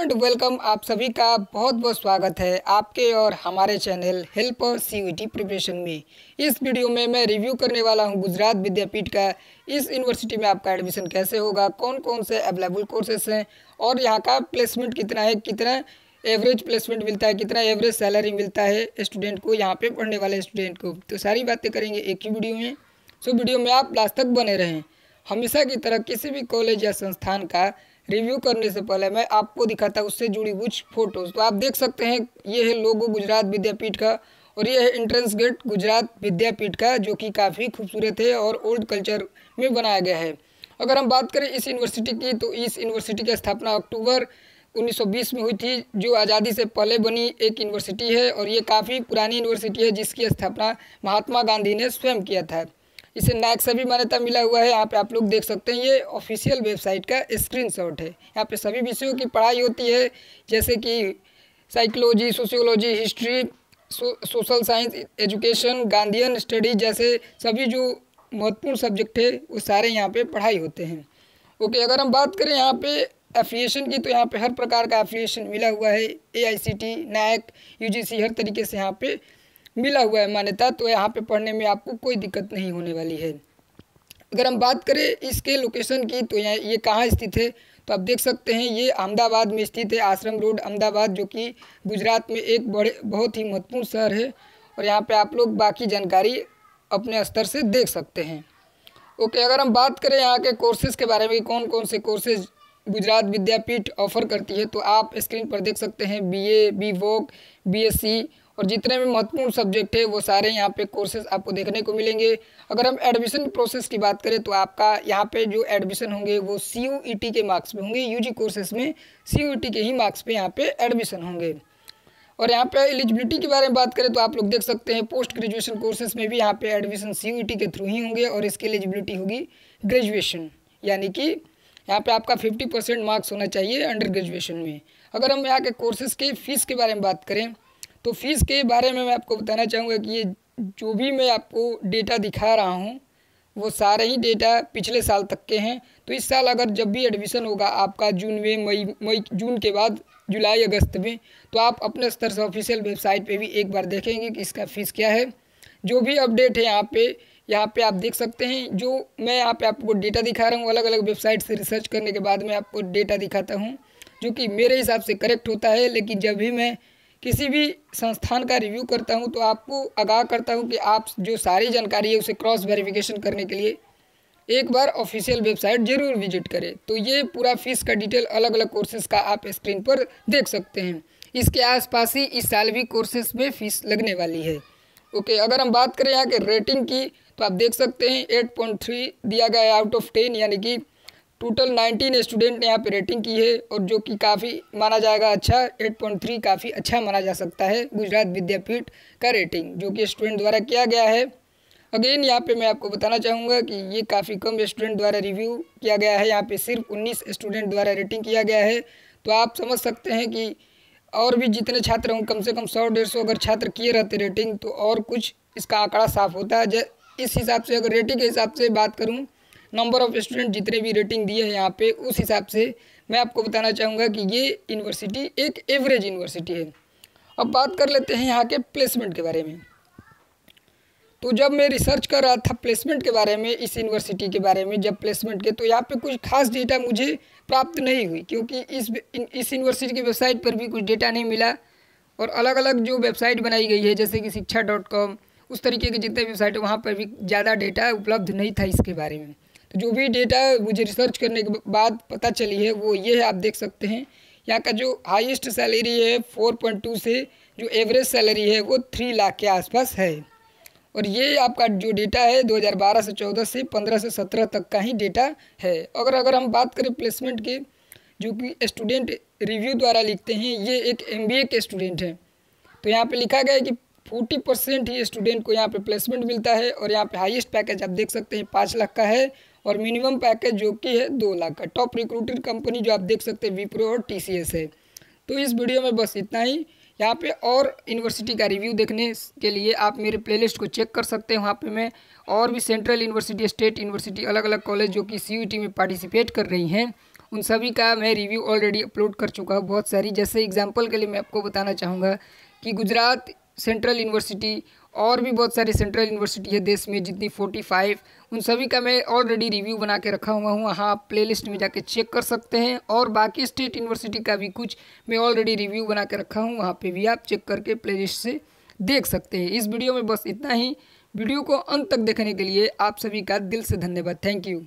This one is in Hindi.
एंड वेलकम आप सभी का बहुत बहुत स्वागत है आपके और हमारे चैनल और सी प्रिपरेशन में इस वीडियो में मैं रिव्यू करने वाला हूं गुजरात विद्यापीठ का इस यूनिवर्सिटी में आपका एडमिशन कैसे होगा कौन कौन से अवेलेबल कोर्सेस हैं और यहां का प्लेसमेंट कितना है कितना एवरेज प्लेसमेंट मिलता है कितना एवरेज सैलरी मिलता है स्टूडेंट को यहाँ पर पढ़ने वाले स्टूडेंट को तो सारी बातें करेंगे एक ही वीडियो में सो वीडियो में आप लास्ट तक बने रहें हमेशा की तरह किसी भी कॉलेज या संस्थान का रिव्यू करने से पहले मैं आपको दिखाता उससे जुड़ी कुछ फोटोज़ तो आप देख सकते हैं ये है लोगो गुजरात विद्यापीठ का और ये है एंट्रेंस गेट गुजरात विद्यापीठ का जो कि काफ़ी खूबसूरत है और ओल्ड कल्चर में बनाया गया है अगर हम बात करें इस यूनिवर्सिटी की तो इस यूनिवर्सिटी की स्थापना अक्टूबर 1920 में हुई थी जो आज़ादी से पहले बनी एक यूनिवर्सिटी है और ये काफ़ी पुरानी यूनिवर्सिटी है जिसकी स्थापना महात्मा गांधी ने स्वयं किया था इसे नाक से भी मान्यता मिला हुआ है यहाँ पे आप लोग देख सकते हैं ये ऑफिशियल वेबसाइट का स्क्रीनशॉट है यहाँ पे सभी विषयों की पढ़ाई होती है जैसे कि psychology sociology history so, social science education Gandhian study जैसे सभी जो महत्वपूर्ण सब्जेक्ट है वो सारे यहाँ पर पढ़ाई होते हैं ओके अगर हम बात करें यहाँ पर एफिलिएशन की तो यहाँ पे हर प्रकार का एफिलिएशन मिला हुआ है ए आई सी टी नायक यू जी सी हर तरीके से यहाँ पे मिला हुआ है मान्यता तो यहाँ पे पढ़ने में आपको कोई दिक्कत नहीं होने वाली है अगर हम बात करें इसके लोकेशन की तो यहाँ ये कहाँ स्थित है तो आप देख सकते हैं ये अहमदाबाद में स्थित है आश्रम रोड अहमदाबाद जो कि गुजरात में एक बड़े बहुत ही महत्वपूर्ण शहर है और यहाँ पर आप लोग बाकी जानकारी अपने स्तर से देख सकते हैं ओके अगर हम बात करें यहाँ के कोर्सेज़ के बारे में कौन कौन से कोर्सेज गुजरात विद्यापीठ ऑफर करती है तो आप स्क्रीन पर देख सकते हैं B A B voc B S C और जितने भी महत्वपूर्ण सब्जेक्ट है वो सारे यहाँ पे कोर्सेज आपको देखने को मिलेंगे अगर हम एडमिशन प्रोसेस की बात करें तो आपका यहाँ पे जो एडमिशन होंगे वो सी e के मार्क्स में होंगे जी कोर्सेज में सी e के ही मार्क्स पे यहाँ पे एडमिशन होंगे और यहाँ पे एलिजिबिलिटी के बारे में बात करें तो आप लोग देख सकते हैं पोस्ट ग्रेजुएशन कोर्सेज में भी यहाँ पे एडमिशन सी e के थ्रू ही होंगे और इसकी एलिजिबिलिटी होगी ग्रेजुएशन यानी कि यहाँ पे आपका 50 परसेंट मार्क्स होना चाहिए अंडर ग्रेजुएशन में अगर हम यहाँ के कोर्सेज के फीस के बारे में बात करें तो फ़ीस के बारे में मैं आपको बताना चाहूँगा कि ये जो भी मैं आपको डेटा दिखा रहा हूँ वो सारे ही डेटा पिछले साल तक के हैं तो इस साल अगर जब भी एडमिशन होगा आपका जून में मई मई जून के बाद जुलाई अगस्त में तो आप अपने स्तर से ऑफिशियल वेबसाइट पे भी एक बार देखेंगे कि इसका फ़ीस क्या है जो भी अपडेट है यहाँ पे यहाँ पे आप देख सकते हैं जो मैं यहाँ पे आपको डेटा दिखा रहा हूँ अलग अलग वेबसाइट से रिसर्च करने के बाद मैं आपको डेटा दिखाता हूँ जो कि मेरे हिसाब से करेक्ट होता है लेकिन जब भी मैं किसी भी संस्थान का रिव्यू करता हूँ तो आपको आगाह करता हूँ कि आप जो सारी जानकारी है उसे क्रॉस वेरिफिकेशन करने के लिए एक बार ऑफिशियल वेबसाइट जरूर विजिट करें तो ये पूरा फीस का डिटेल अलग अलग कोर्सेज का आप स्क्रीन पर देख सकते हैं इसके आसपास ही इस साल भी कोर्सेज में फ़ीस लगने वाली है ओके अगर हम बात करें यहाँ के रेटिंग की तो आप देख सकते हैं एट पॉइंट थ्री दिया गया है आउट ऑफ टेन यानी कि टोटल 19 स्टूडेंट ने यहाँ पे रेटिंग की है और जो कि काफ़ी माना जाएगा अच्छा 8.3 काफ़ी अच्छा माना जा सकता है गुजरात विद्यापीठ का रेटिंग जो कि स्टूडेंट द्वारा किया गया है अगेन यहाँ पे मैं आपको बताना चाहूँगा कि ये काफ़ी कम स्टूडेंट द्वारा रिव्यू किया गया है यहाँ पर सिर्फ उन्नीस स्टूडेंट द्वारा रेटिंग किया गया है तो आप समझ सकते हैं कि और भी जितने छात्र हों कम से कम सौ डेढ़ सौ अगर छात्र किए रहते रेटिंग तो और कुछ इसका आंकड़ा साफ होता है इस हिसाब से अगर रेटिंग के हिसाब से बात करूँ नंबर ऑफ स्टूडेंट जितने भी रेटिंग दिए हैं यहाँ पे उस हिसाब से मैं आपको बताना चाहूँगा कि ये यूनिवर्सिटी एक एवरेज यूनिवर्सिटी है अब बात कर लेते हैं यहाँ के प्लेसमेंट के बारे में तो जब मैं रिसर्च कर रहा था प्लेसमेंट के बारे में इस यूनिवर्सिटी के बारे में जब प्लेसमेंट के तो यहाँ पे कुछ खास डेटा मुझे प्राप्त नहीं हुई क्योंकि इस इस यूनिवर्सिटी की वेबसाइट पर भी कुछ डेटा नहीं मिला और अलग अलग जो वेबसाइट बनाई गई है जैसे कि शिक्षा डॉट कॉम उस तरीके की जितने वेबसाइट हैं वहाँ पर भी ज़्यादा डेटा उपलब्ध नहीं था इसके बारे में जो भी डेटा मुझे रिसर्च करने के बाद पता चली है वो ये है आप देख सकते हैं यहाँ का जो हाईएस्ट सैलरी है फोर पॉइंट टू से जो एवरेज सैलरी है वो थ्री लाख के आसपास है और ये आपका जो डेटा है 2012 से 14 से 15 से 17 तक का ही डेटा है अगर अगर हम बात करें प्लेसमेंट के जो कि स्टूडेंट रिव्यू द्वारा लिखते हैं ये एक एम के स्टूडेंट हैं तो यहाँ पर लिखा गया है कि फोर्टी परसेंट ही स्टूडेंट को यहाँ पे प्लेसमेंट मिलता है और यहाँ पे हाईएस्ट पैकेज आप देख सकते हैं पाँच लाख का है और मिनिमम पैकेज जो कि है दो लाख का टॉप रिक्रूटेड कंपनी जो आप देख सकते हैं विप्रो और टी है तो इस वीडियो में बस इतना ही यहाँ पे और यूनिवर्सिटी का रिव्यू देखने के लिए आप मेरे प्लेलिस्ट को चेक कर सकते हैं वहाँ पे मैं और भी सेंट्रल यूनिवर्सिटी स्टेट यूनिवर्सिटी अलग अलग कॉलेज जो कि सी में पार्टिसिपेट कर रही हैं उन सभी का मैं रिव्यू ऑलरेडी अपलोड कर चुका हूँ बहुत सारी जैसे एग्जाम्पल के लिए मैं आपको बताना चाहूँगा कि गुजरात सेंट्रल यूनिवर्सिटी और भी बहुत सारी सेंट्रल यूनिवर्सिटी है देश में जितनी फोर्टी फाइव उन सभी का मैं ऑलरेडी रिव्यू बना के रखा हुआ हूँ वहाँ आप प्ले लिस्ट में जाके चेक कर सकते हैं और बाकी स्टेट यूनिवर्सिटी का भी कुछ मैं ऑलरेडी रिव्यू बना के रखा हूँ वहाँ पर भी आप चेक करके प्ले लिस्ट से देख सकते हैं इस वीडियो में बस इतना ही वीडियो को अंत तक देखने के लिए आप सभी का दिल से धन्यवाद थैंक यू